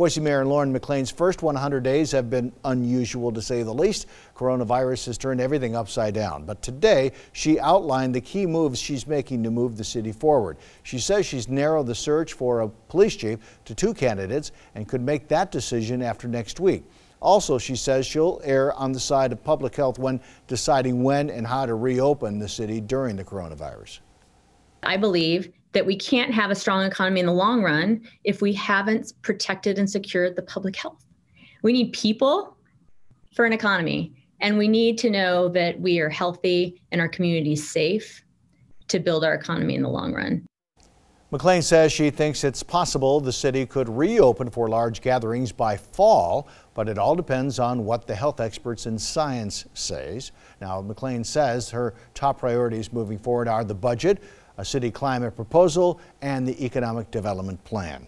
Boise Mayor Lauren McLean's first 100 days have been unusual to say the least. Coronavirus has turned everything upside down. But today, she outlined the key moves she's making to move the city forward. She says she's narrowed the search for a police chief to two candidates and could make that decision after next week. Also, she says she'll err on the side of public health when deciding when and how to reopen the city during the coronavirus. I believe that we can't have a strong economy in the long run if we haven't protected and secured the public health. We need people for an economy, and we need to know that we are healthy and our communities safe to build our economy in the long run. McLean says she thinks it's possible the city could reopen for large gatherings by fall, but it all depends on what the health experts in science says. Now, McLean says her top priorities moving forward are the budget, a city climate proposal, and the economic development plan.